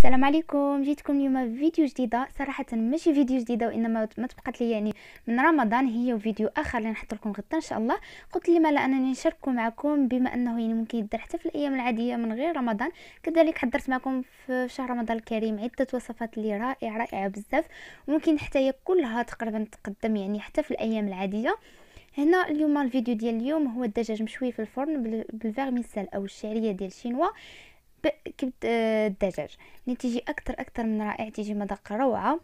السلام عليكم جيتكم اليوم فيديو جديده صراحه ماشي فيديو جديده وانما ما تبقات لي يعني من رمضان هي وفيديو اخر اللي نحط لكم غدا ان شاء الله قلت لي ما لا انني نشارك معكم بما انه يعني ممكن يدار حتى في الايام العاديه من غير رمضان كذلك حضرت معكم في شهر رمضان الكريم عده وصفات اللي رائعه رائعه بزاف ممكن حتى هي كلها تقريبا تقدم يعني حتى في الايام العاديه هنا اليوم الفيديو ديال اليوم هو الدجاج مشوي في الفرن بالفيرميسال او الشعريه ديال الشينوا كبد آه، الدجاج اللي تيجي اكثر اكثر من رائع تيجي مذاق روعه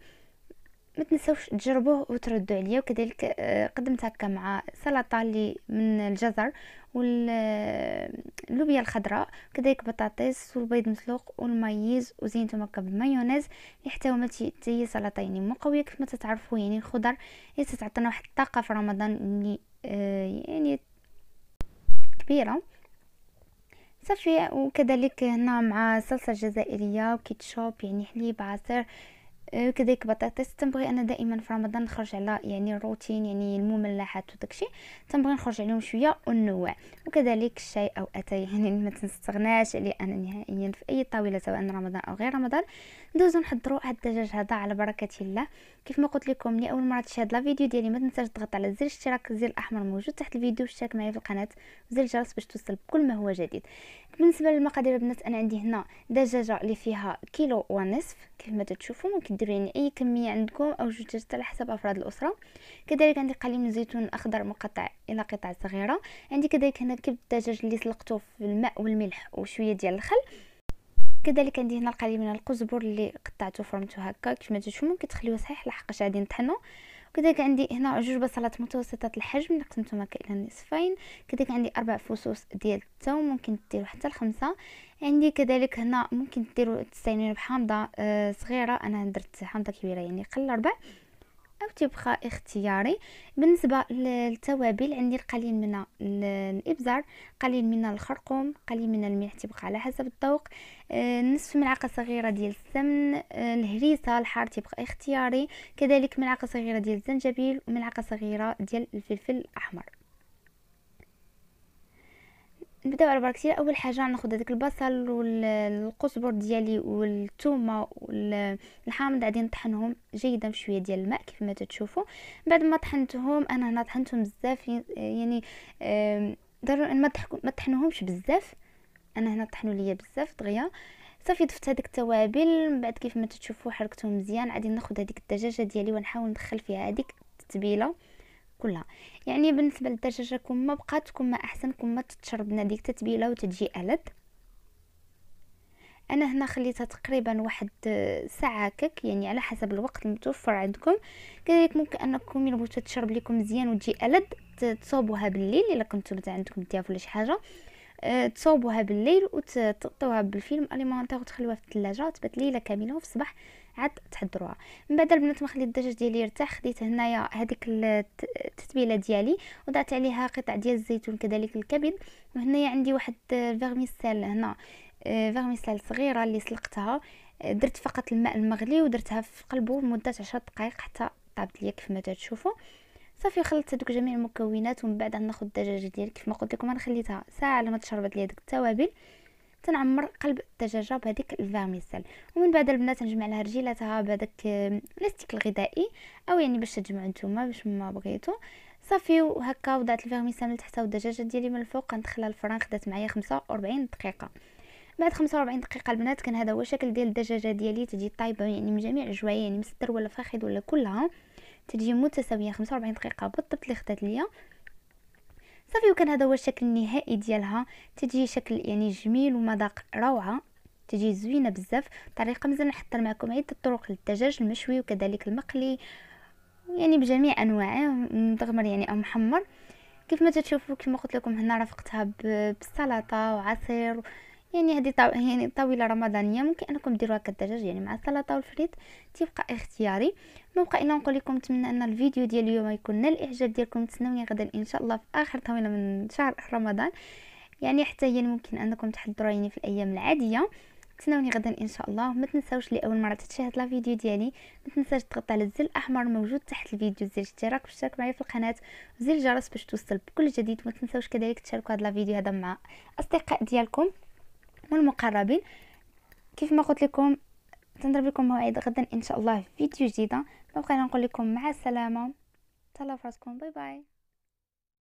ما تنساوش تجربوه وتردوا عليا وكذلك آه، قدمت هكا مع سلطه اللي من الجزر واللوبيا آه، الخضراء كذلك بطاطس والبيض مسلوق والمايز وزينته هكا بالمايونيز اللي حتى هما تي سلطه يعني مقويه كيف ما تتعرفوا يعني الخضر هي تعطينا واحد الطاقه في رمضان اللي يعني كبيره صافي وكذلك هنا مع صلصه جزائريه وكيتشوب يعني حليب عصير آه، كذلك بطاطس تنبغي انا دائما في رمضان نخرج على يعني الروتين يعني المملحات وداكشي تنبغي نخرج عليهم شويه وننوع وكذلك الشاي او اتاي يعني ما تنستغناش عليه انا نهائيا في اي طاوله سواء رمضان او غير رمضان ندوزو نحضروا هاد الدجاج هذا على بركه الله كيف ما قلت لكم لي اول مره تشاهد لا فيديو ديالي ما تنساش تضغط على زر الاشتراك الزر الاحمر موجود تحت الفيديو واشترك معايا في القناه وزر الجرس باش توصل بكل ما هو جديد بالنسبه للمقادير البنات انا عندي هنا دجاجه اللي فيها كيلو ونصف كيف ما تشوفوا ديرو يعني اي كميه عندكم او جوج دجاجات على حسب افراد الاسره كذلك عندي قليل من الزيتون الاخضر مقطع الى قطع صغيره عندي كذلك هنا كبد الدجاج اللي سلقته في الماء والملح وشويه ديال الخل كذلك عندي هنا القليل من القزبر اللي قطعته فرمته هكا كيف ما ممكن تخليوه صحيح لحقاش غادي نطحنو كذلك عندي هنا جوج بصلات متوسطه الحجم اللي قسمتهم هكا الى نصفين كذلك عندي اربع فصوص ديال الثوم ممكن ديروا حتى لخمسة عندي كذلك هنا ممكن ديروا تستعينوا بحامضه آه، صغيره انا درت حامضه كبيره يعني قل ربع او تيبقى اختياري بالنسبه للتوابل عندي القليل من الابزار قليل من الخرقوم قليل من الملح تيبقى على حسب الذوق آه، نصف ملعقه صغيره ديال السمن آه، الهريسه الحار تيبقى اختياري كذلك ملعقه صغيره ديال الزنجبيل وملعقه صغيره ديال الفلفل الاحمر نبداو على بركتيرا اول حاجه ناخذ هذاك البصل والقزبر ديالي والثومه والحامض غادي نطحنهم جيدا بشويه ديال الماء كيف ما تتشوفوا بعد ما طحنتهم انا هنا طحنتهم بزاف يعني ضروري ما ما طحنوهمش بزاف انا هنا طحنوا ليا بزاف دغيا صافي ضفت هذيك التوابل من بعد كيف ما تتشوفوا حركتهم مزيان غادي ناخذ هذيك الدجاجه ديالي ونحاول ندخل فيها هذيك التتبيله كلها يعني بالنسبه للدجاجه كما بقات كما احسن كما تتشرب ديك التتبيله وتجي الد انا هنا خليتها تقريبا واحد آه، ساعه كك يعني على حسب الوقت المتوفر عندكم كذلك ممكن انكم يلبغوا تشرب لكم مزيان وتجي الد تصوبوها بالليل الا كنتو عندكم ضياف ولا شي حاجه آه، تصوبوها بالليل وتغطوها بالفيلم اليمونتيغ وتخلوها في الثلاجه وتبات ليله كامله وفي الصباح عاد تحضروها من بعد البنات ما خليت الدجاج ديالي يرتاح خديت هنايا هذيك التتبيله ديالي وضعت عليها قطع ديال الزيتون كذلك الكبد وهنايا عندي واحد فيرميسيل هنا فيرميسيل آه، صغيره اللي سلقتها آه، درت فقط الماء المغلي ودرتها في قلبه لمده 10 دقائق حتى طابت ليا كيف ما تشوفوا صافي خلطت دوك جميع المكونات ومن بعد غناخذ الدجاجه ديالي كيف ما قلت لكم انا خليتها ساعه على ما تشربت لي هذوك التوابل تنعمر قلب الدجاجه بهذيك الفارميسيل ومن بعد البنات نجمع لها رجيلاتها بهذاك البلاستيك الغذائي او يعني باش تجمع نتوما باش ما بغيتو صافي وهكا وضعت الفارميسيل من تحت والدجاجه ديالي من الفوق غندخلها الفران خدات معايا 45 دقيقه بعد 45 دقيقه البنات كان هذا هو الشكل ديال الدجاجه ديالي تجي طايبه يعني من جميع الجوايع يعني مستر ولا فاخذ ولا كلها تجي متساويه 45 دقيقه بالضبط اللي خدات ليا صافي وكان هذا هو الشكل النهائي ديالها تجي شكل يعني جميل ومذاق روعه تجي زوينه بزاف طريقه مزال نحضر معكم عده طرق للدجاج المشوي وكذلك المقلي يعني بجميع انواعه مدغمر يعني او محمر كيف ما تشوفوا كما قلت لكم هنا رافقتها بالسلطه وعصير يعني هذه طو... يعني طويله رمضانيه ممكن انكم ديروها كالدجاج يعني مع السلطه والفريت تيبقى اختياري ما بقى الا نقول لكم نتمنى ان الفيديو ديال اليوم يكون نال الاعجاب ديالكم تسنوني غدا ان شاء الله في اخر طاوله من شهر رمضان يعني حتى هي ممكن انكم تحضروا يعني في الايام العاديه تسناوني غدا ان شاء الله ما تنساوش اللي اول مره تشاهد لا فيديو ديالي ما تنساش تضغط على الزر الاحمر موجود تحت الفيديو زر الاشتراك باش معايا في القناه وزر الجرس باش توصل بكل جديد وما تنساوش كذلك تشاركوا هذا الفيديو هذا مع اصدقاء ديالكم والمقربين كيف ما قلت لكم تنضرب لكم موعد غدا ان شاء الله في فيديو جديده ما بقينا نقول لكم مع السلامه تهلاو فراسكم باي باي